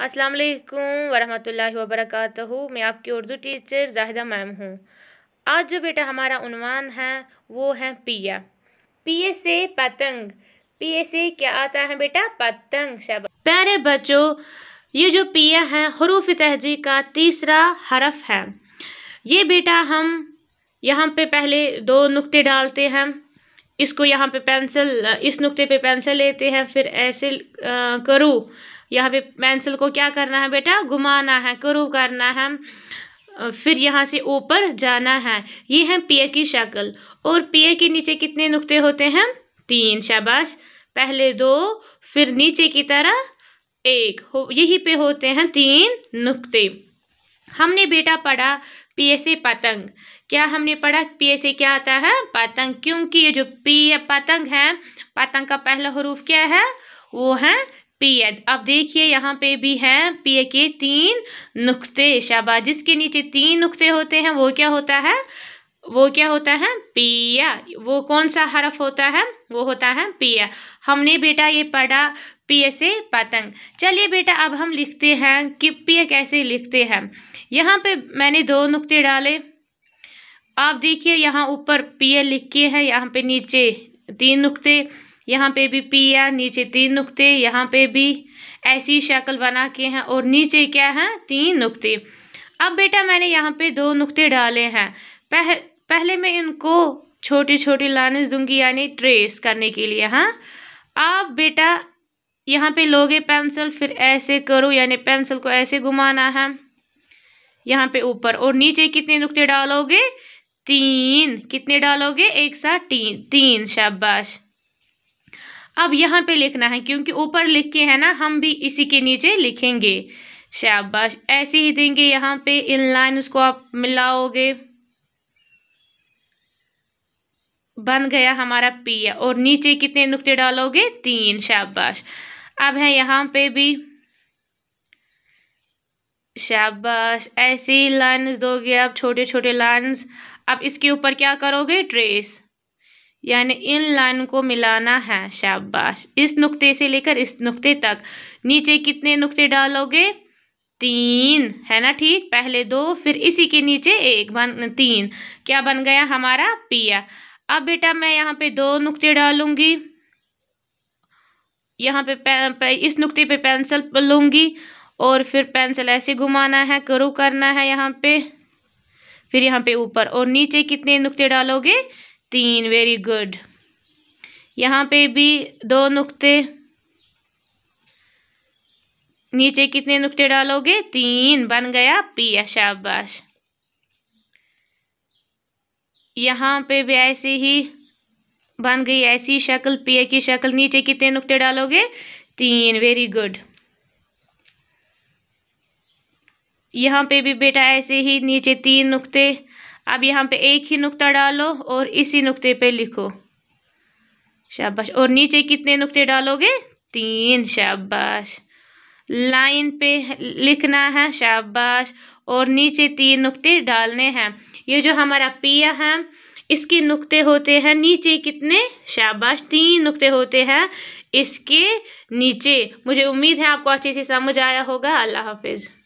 अस्सलाम वालेकुम वरहमतुल्लाहि वबरकातहू मैं आपकी उर्दू टीचर जाहिदा मैम हूँ आज जो बेटा हमारा उनवान है वो है पिया पिए से पतंग पिए से क्या आता है बेटा पतंग शब प्यारे बच्चों ये जो पिया है हरूफ तहजी का तीसरा हरफ है ये बेटा हम यहाँ पे पहले दो नुक्ते डालते हैं इसको यहाँ पे पेंसिल इस नुक्ते पे पेंसिल लेते हैं फिर ऐसे करूँ यहाँ पे पेंसिल को क्या करना है बेटा घुमाना है क्रू करना है फिर यहाँ से ऊपर जाना है ये है पीए की शक्ल और पिए के नीचे कितने नुक्ते होते हैं तीन शाबाश पहले दो फिर नीचे की तरह एक हो यही पे होते हैं तीन नुक्ते हमने बेटा पढ़ा पिए से पतंग क्या हमने पढ़ा पिए से क्या आता है पतंग क्योंकि ये जो पी पतंग है पतंग का पहला हरूफ क्या है वो है पीएद अब देखिए यहाँ पे भी हैं पीए के तीन नुक्ते शाबा जिसके नीचे तीन नुक्ते होते हैं वो क्या होता है वो क्या होता है पिया वो कौन सा हरफ होता है वो होता है पिया हमने बेटा ये पढ़ा पिय से पतंग चलिए बेटा अब हम लिखते हैं कि पिय कैसे लिखते हैं यहाँ पे मैंने दो नुक्ते डाले आप देखिए यहाँ ऊपर पिय के हैं यहाँ पे नीचे तीन नुक्ते यहाँ पे भी पिया नीचे तीन नुक्ते यहाँ पे भी ऐसी शक्ल बना के हैं और नीचे क्या है तीन नुक्ते अब बेटा मैंने यहाँ पे दो नुक्ते डाले हैं पह, पहले मैं इनको छोटी छोटी लाइनस दूंगी यानी ट्रेस करने के लिए हाँ आप बेटा यहाँ पे लोगे पेंसिल फिर ऐसे करो यानी पेंसिल को ऐसे घुमाना है यहाँ पे ऊपर और नीचे कितने नुक्ते डालोगे तीन कितने डालोगे एक साथ तीन तीन शाबाश अब यहाँ पे लिखना है क्योंकि ऊपर लिख के है ना हम भी इसी के नीचे लिखेंगे शाबाश ऐसे ही देंगे यहाँ पे इन लाइन उसको आप मिलाओगे बन गया हमारा पिया और नीचे कितने नुक्ते डालोगे तीन शाबाश अब है यहाँ पे भी शाबाश ऐसे ही लाइन्स दोगे आप छोटे छोटे लाइन्स अब इसके ऊपर क्या करोगे ट्रेस यानी इन लाइन को मिलाना है शाबाश इस नुक्ते से लेकर इस नुक्ते तक नीचे कितने नुक्ते डालोगे तीन है ना ठीक पहले दो फिर इसी के नीचे एक बन तीन क्या बन गया हमारा पिया अब बेटा मैं यहाँ पे दो नुक्ते डालूंगी यहाँ पे, पे इस नुक्ते पे पेंसिल लूंगी और फिर पेंसिल ऐसे घुमाना है करू करना है यहाँ पे फिर यहाँ पे ऊपर और नीचे कितने नुक्ते डालोगे तीन वेरी गुड यहाँ पे भी दो नुक्ते नीचे कितने नुक्ते डालोगे तीन बन गया पिया शाबाश यहाँ पे भी ऐसे ही बन गई ऐसी शक्ल पिया की शक्ल नीचे कितने नुक्ते डालोगे तीन वेरी गुड यहाँ पे भी बेटा ऐसे ही नीचे तीन नुक्ते अब यहाँ पे एक ही नुक्ता डालो और इसी नुक्ते पे लिखो शाबाश और नीचे कितने नुक्ते डालोगे तीन शाबाश लाइन पे लिखना है शाबाश और नीचे तीन नुक्ते डालने हैं ये जो हमारा पिया है इसके नुक्ते होते हैं नीचे कितने शाबाश तीन नुक्ते होते हैं इसके नीचे मुझे उम्मीद है आपको अच्छे से समझ आया होगा अल्लाह हाफिज़